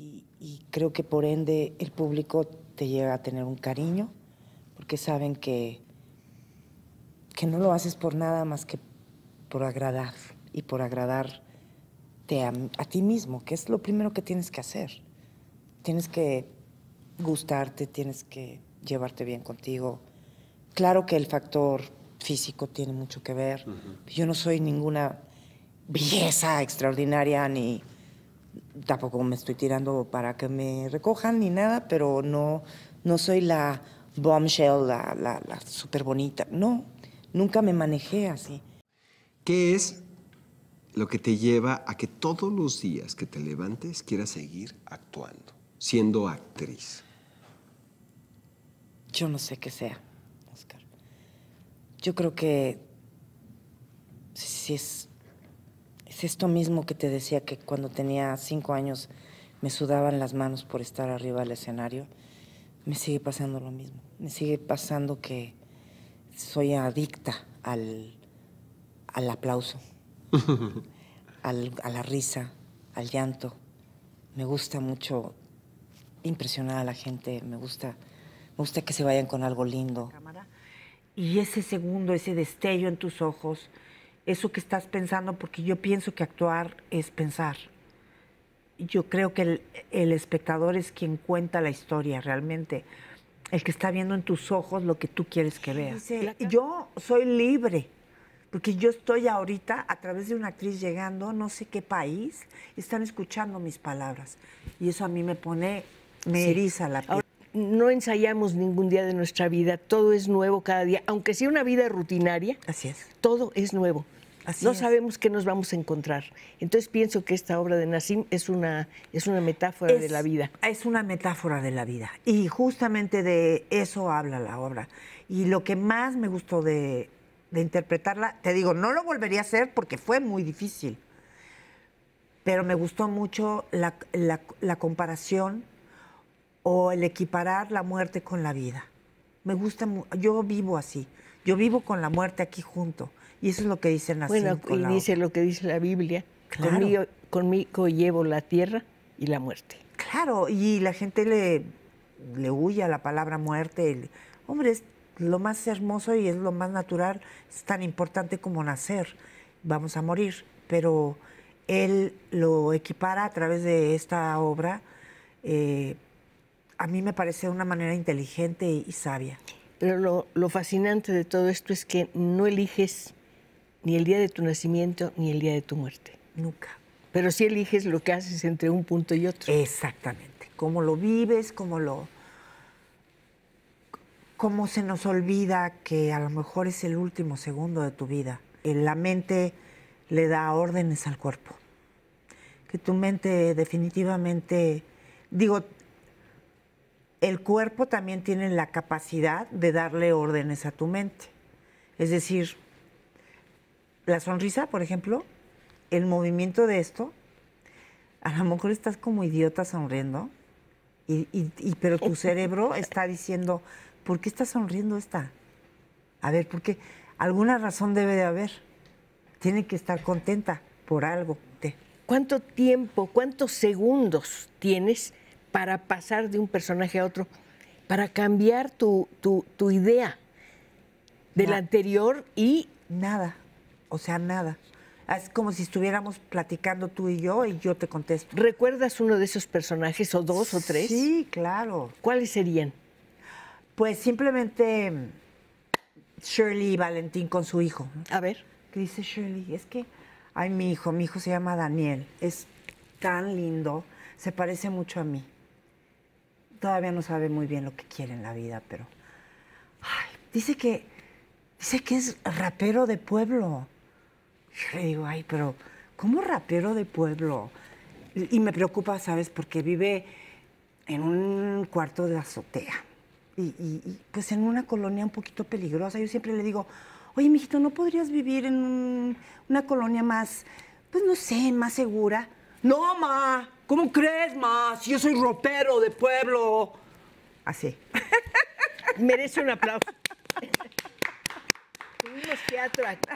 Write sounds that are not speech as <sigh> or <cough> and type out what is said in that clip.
Y, creo que por ende el público te lleva a tener un cariño, porque saben que, que no lo haces por nada más que por agradar y por agradarte a, a ti mismo, que es lo primero que tienes que hacer. Tienes que gustarte, tienes que llevarte bien contigo. Claro que el factor físico tiene mucho que ver. Yo no soy ninguna belleza extraordinaria ni tampoco me estoy tirando para que me recojan ni nada, pero no, no soy la bombshell, la, la, la súper bonita. No, nunca me manejé así. ¿Qué es lo que te lleva a que todos los días que te levantes quieras seguir actuando, siendo actriz? Yo no sé qué sea, Oscar. Yo creo que Sí es es esto mismo que te decía que cuando tenía cinco años me sudaban las manos por estar arriba del escenario. Me sigue pasando lo mismo. Me sigue pasando que soy adicta al, aplauso, <laughs> al, a la risa, al llanto. Me gusta mucho impresionar a la gente, me gusta, me gusta que se vayan con algo lindo. Y ese segundo, ese destello en tus ojos, eso que estás pensando, porque yo pienso que actuar es pensar. Yo creo que el, espectador es quien cuenta la historia realmente, el que está viendo en tus ojos lo que tú quieres que veas. Yo soy libre, porque yo estoy ahorita a través de una actriz llegando, no sé qué país, y están escuchando mis palabras. Y eso a mí me pone, me eriza la piel no ensayamos ningún día de nuestra vida, todo es nuevo cada día, aunque sea una vida rutinaria. Así es. Todo es nuevo no sabemos qué nos vamos a encontrar. Entonces pienso que esta obra de Nassim es una, es una metáfora de la vida. Es una metáfora de la vida. Y justamente de eso habla la obra. Y lo que más me gustó de, interpretarla, te digo, no lo volvería a hacer porque fue muy difícil. Pero me gustó mucho la, la comparación o el equiparar la muerte con la vida. Me gusta, yo vivo así. Yo vivo con la muerte aquí junto y eso es lo que dicen las Bueno, y dice lo que dice la Biblia. Conmigo, llevo la tierra y la muerte. Claro, y la gente le, le huye a la palabra muerte. hombre, es lo más hermoso y es lo más natural, es tan importante como nacer. Vamos a morir, pero él lo equipara a través de esta obra. Eh, a mí me parece una manera inteligente y sabia. Pero lo, lo, fascinante de todo esto es que no eliges ni el día de tu nacimiento ni el día de tu muerte. Nunca. Pero sí eliges lo que haces entre un punto y otro. Exactamente. Cómo lo vives, cómo lo. cómo se nos olvida que a lo mejor es el último segundo de tu vida. Eh, la mente le da órdenes al cuerpo. Que tu mente definitivamente. Digo, el cuerpo también tiene la capacidad de darle órdenes a tu mente. Es decir, la sonrisa, por ejemplo, el movimiento de esto, a lo mejor estás como idiota sonriendo, y, pero tu <laughs> cerebro está diciendo, ¿por qué está sonriendo esta? A ver, porque alguna razón debe de haber. Tiene que estar contenta por algo. ¿Cuánto tiempo, cuántos segundos tienes para pasar de un personaje a otro, para cambiar tu, tu, tu idea del anterior y... Nada. O sea, nada. Es como si estuviéramos platicando tú y yo y yo te contesto. ¿Recuerdas uno de esos personajes o dos o tres? Sí, claro. ¿Cuáles serían? Pues simplemente mm, Shirley y Valentín con su hijo. A ver. ¿Qué dice Shirley? Es que, ay, mi hijo, mi hijo se llama Daniel. Es tan lindo, se parece mucho a mí. Todavía no sabe muy bien lo que quiere en la vida, pero... Ay, dice que, dice que es rapero de pueblo. Yo le digo, ay, pero ¿cómo rapero de pueblo? Y me preocupa, ¿sabes? Porque vive en un cuarto de azotea. Y, pues en una colonia un poquito peligrosa. Yo siempre le digo, oye, mijito, ¿no podrías vivir en una colonia más, pues no sé, más segura? No, ma, ¿cómo crees, ma? Si yo soy rapero de pueblo. Así. <laughs> Merece un aplauso. Tuvimos teatro aquí.